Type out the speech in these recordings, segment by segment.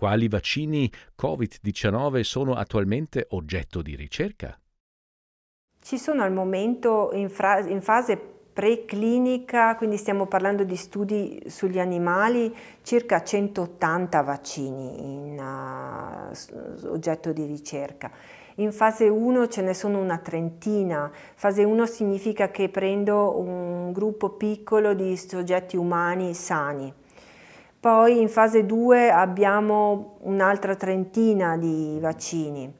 Quali vaccini Covid-19 sono attualmente oggetto di ricerca? Ci sono al momento in, in fase preclinica, quindi stiamo parlando di studi sugli animali, circa 180 vaccini in uh, oggetto di ricerca. In fase 1 ce ne sono una trentina. Fase 1 significa che prendo un gruppo piccolo di soggetti umani sani poi in fase 2 abbiamo un'altra trentina di vaccini.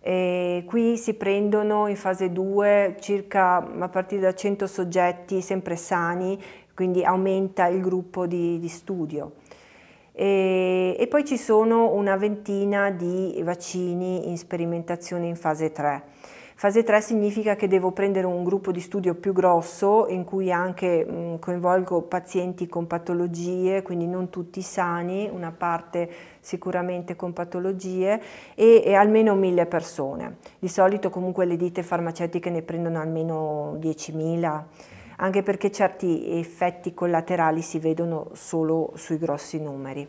E qui si prendono in fase 2 circa a partire da 100 soggetti sempre sani, quindi aumenta il gruppo di, di studio. E, e poi ci sono una ventina di vaccini in sperimentazione in fase 3. Fase 3 significa che devo prendere un gruppo di studio più grosso in cui anche mh, coinvolgo pazienti con patologie, quindi non tutti sani, una parte sicuramente con patologie e, e almeno mille persone. Di solito comunque le ditte farmaceutiche ne prendono almeno 10.000 anche perché certi effetti collaterali si vedono solo sui grossi numeri.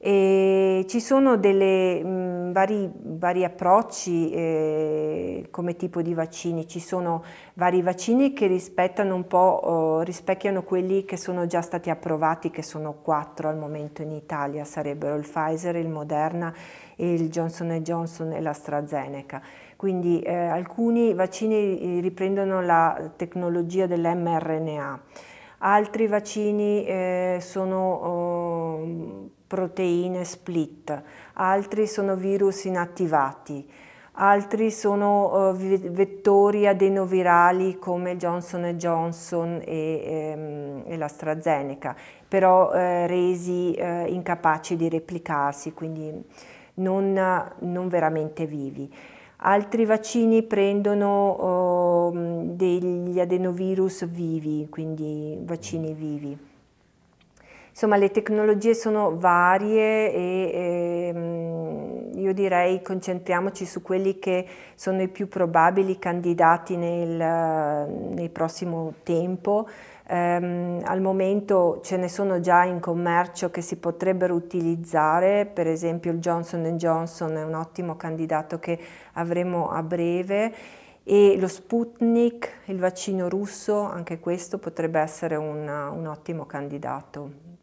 E ci sono delle, mh, vari, vari, approcci eh, come tipo di vaccini, ci sono vari vaccini che rispettano un po', eh, rispecchiano quelli che sono già stati approvati, che sono quattro al momento in Italia, sarebbero il Pfizer, il Moderna, il Johnson Johnson e l'AstraZeneca. Quindi eh, alcuni vaccini eh, riprendono la tecnologia dell'mRNA, altri vaccini eh, sono oh, proteine split, altri sono virus inattivati, altri sono oh, vettori adenovirali come Johnson Johnson e, ehm, e l'AstraZeneca, però eh, resi eh, incapaci di replicarsi, quindi non, non veramente vivi. Altri vaccini prendono eh, degli adenovirus vivi, quindi vaccini vivi. Insomma, le tecnologie sono varie e eh, io direi concentriamoci su quelli che sono i più probabili candidati nel, nel prossimo tempo. Um, al momento ce ne sono già in commercio che si potrebbero utilizzare, per esempio il Johnson Johnson è un ottimo candidato che avremo a breve e lo Sputnik, il vaccino russo, anche questo potrebbe essere un, un ottimo candidato.